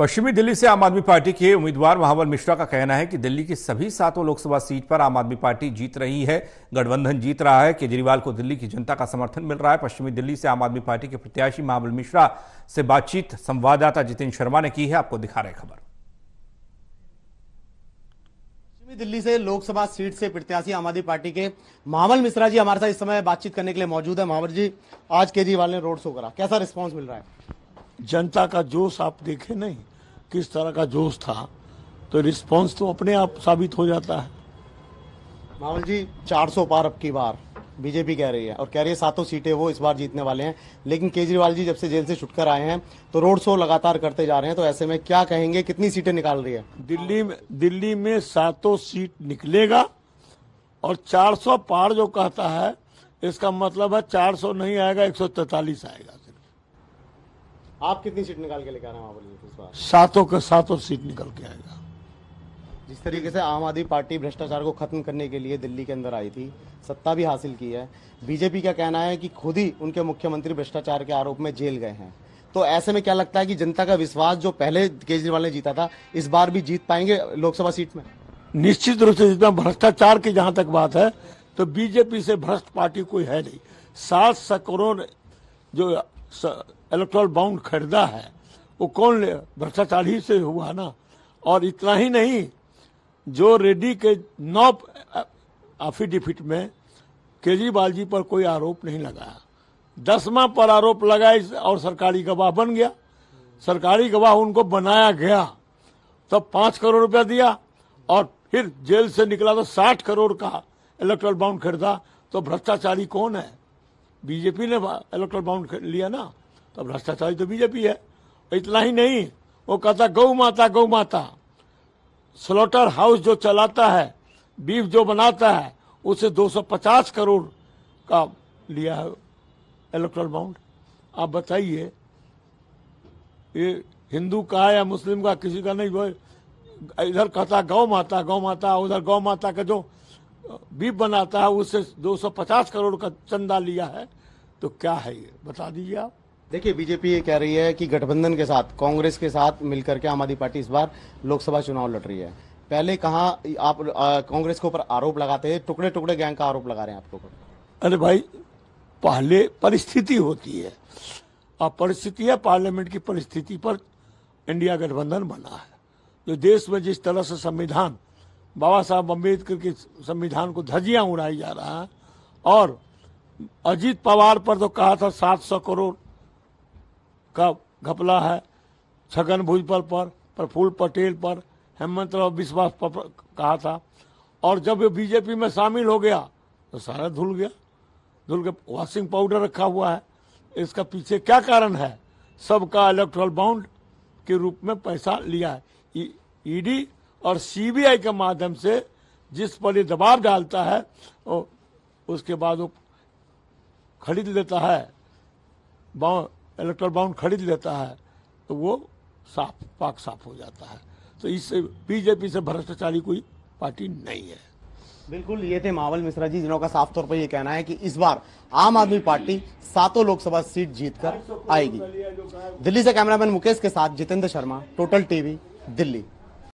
पश्चिमी दिल्ली से आम आदमी पार्टी के उम्मीदवार महावर मिश्रा का कहना है कि दिल्ली की सभी सातों लोकसभा सीट पर आम आदमी पार्टी जीत रही है गठबंधन जीत रहा है केजरीवाल को दिल्ली की जनता का समर्थन मिल रहा है पश्चिमी दिल्ली से आम आदमी पार्टी के प्रत्याशी महावल मिश्रा से बातचीत संवाददाता जितेंद्र शर्मा ने की है आपको दिखा रहे खबर पश्चिमी दिल्ली से लोकसभा सीट से प्रत्याशी आम आदमी पार्टी के महावल मिश्रा जी हमारे साथ इस समय बातचीत करने के लिए मौजूद है महावर जी आज केजरीवाल ने रोड शो करा कैसा रिस्पॉन्स मिल रहा है जनता का जोश आप देखे नहीं किस तरह का जोश था तो रिस्पॉन्स तो अपने आप साबित हो जाता है मावल जी 400 पार अब की बार बीजेपी कह रही है और कह रही है सातों सीटें वो इस बार जीतने वाले हैं लेकिन केजरीवाल जी जब से जेल से छुटकर आए हैं तो रोड शो लगातार करते जा रहे हैं तो ऐसे में क्या कहेंगे कितनी सीटें निकाल रही है दिल्ली में दिल्ली में सातों सीट निकलेगा और 400 पार जो कहता है इसका मतलब है 400 नहीं आएगा एक आएगा आप कितनी सीट निकाल के लेकर आ रहे हैं वहाँ पर सातों का सातों सीट निकल के आएगा जिस तरीके से आम आदमी पार्टी भ्रष्टाचार को खत्म करने के लिए दिल्ली के अंदर आई थी सत्ता भी हासिल की है बीजेपी का कहना है कि खुद ही उनके मुख्यमंत्री भ्रष्टाचार के आरोप में जेल गए हैं तो ऐसे में क्या लगता है कि जनता का विश्वास जो पहले केजरीवाल ने जीता था इस बार भी जीत पाएंगे लोकसभा सीट में निश्चित रूप से जितना भ्रष्टाचार की जहां तक बात है तो बीजेपी से भ्रष्ट पार्टी कोई है नहीं सात सौ करोड़ जो इलेक्ट्रॉल बाउंड खरीदा है वो कौन ले भ्रष्टाचार ही से हुआ ना और इतना ही नहीं जो रेड्डी के नौ एफिडेविट में केजरीवाल जी पर कोई आरोप नहीं लगाया दसवा पर आरोप लगाया और सरकारी गवाह बन गया सरकारी गवाह उनको बनाया गया तब तो पांच करोड़ रुपया दिया और फिर जेल से निकला तो साठ करोड़ का इलेक्ट्रल बाउंड खरीदा तो भ्रष्टाचारी कौन है बीजेपी ने इलेक्ट्रल बाउंड लिया ना तो भ्रष्टाचारी तो बीजेपी है इतना ही नहीं वो कहता गौ माता गौ माता स्लॉटर हाउस जो चलाता है बीफ जो बनाता है उसे 250 करोड़ का लिया है इलेक्ट्रल बाउंड आप बताइए ये हिंदू का है या मुस्लिम का किसी का नहीं इधर कहता गौ माता गौ माता उधर गौ माता का जो भी बनाता है उससे 250 करोड़ का चंदा लिया है तो क्या है ये बता दीजिए आप देखिए बीजेपी ये कह रही है कि गठबंधन के साथ कांग्रेस के साथ मिलकर के आम आदमी पार्टी इस बार लोकसभा चुनाव लड़ रही है पहले कहा आप कांग्रेस के ऊपर आरोप लगाते हैं टुकड़े टुकड़े गैंग का आरोप लगा रहे हैं आपके ऊपर अरे भाई पहले परिस्थिति होती है अब परिस्थिति है पार्लियामेंट की परिस्थिति पर इंडिया गठबंधन बना है जो देश में जिस तरह से संविधान बाबा साहब अम्बेडकर के संविधान को धजिया उड़ाई जा रहा है और अजीत पवार पर तो कहा था सात सौ करोड़ का घपला है छगन भुजबल पर प्रफुल्ल पटेल पर हेमंत राव विश्वास पर कहा था और जब ये बीजेपी में शामिल हो गया तो सारा धुल गया धुल के वॉशिंग पाउडर रखा हुआ है इसका पीछे क्या कारण है सबका इलेक्ट्रल बाउंड के रूप में पैसा लिया है ईडी और सीबीआई के माध्यम से जिस पर ये दबाव डालता है वो उसके बाद वो खरीद लेता है बाउंड इलेक्ट्रल बाउंड खरीद लेता है तो वो साफ पाक साफ हो जाता है तो इससे बीजेपी से भ्रष्टाचारी कोई पार्टी नहीं है बिल्कुल ये थे मावल मिश्रा जी का साफ तौर पर यह कहना है कि इस बार आम आदमी पार्टी सातों लोकसभा सीट जीतकर आएगी दिल्ली से कैमरामैन मुकेश के साथ जितेंद्र शर्मा टोटल टीवी दिल्ली